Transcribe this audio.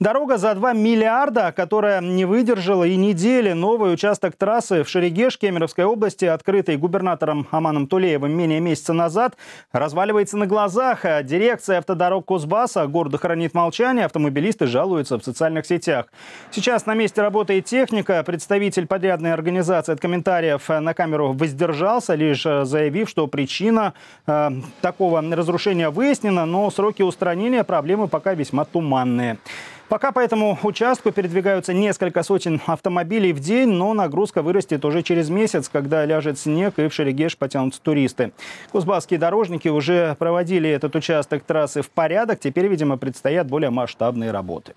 Дорога за 2 миллиарда, которая не выдержала и недели. Новый участок трассы в Шерегеш Кемеровской области, открытый губернатором Аманом Тулеевым менее месяца назад, разваливается на глазах. Дирекция автодорог Кузбасса города хранит молчание, автомобилисты жалуются в социальных сетях. Сейчас на месте работает техника. Представитель подрядной организации от комментариев на камеру воздержался, лишь э, заявив, что причина э, такого разрушения выяснена, но сроки устранения проблемы пока весьма туманные. Пока по этому участку передвигаются несколько сотен автомобилей в день, но нагрузка вырастет уже через месяц, когда ляжет снег и в Шерегеш потянутся туристы. Кузбасские дорожники уже проводили этот участок трассы в порядок, теперь, видимо, предстоят более масштабные работы.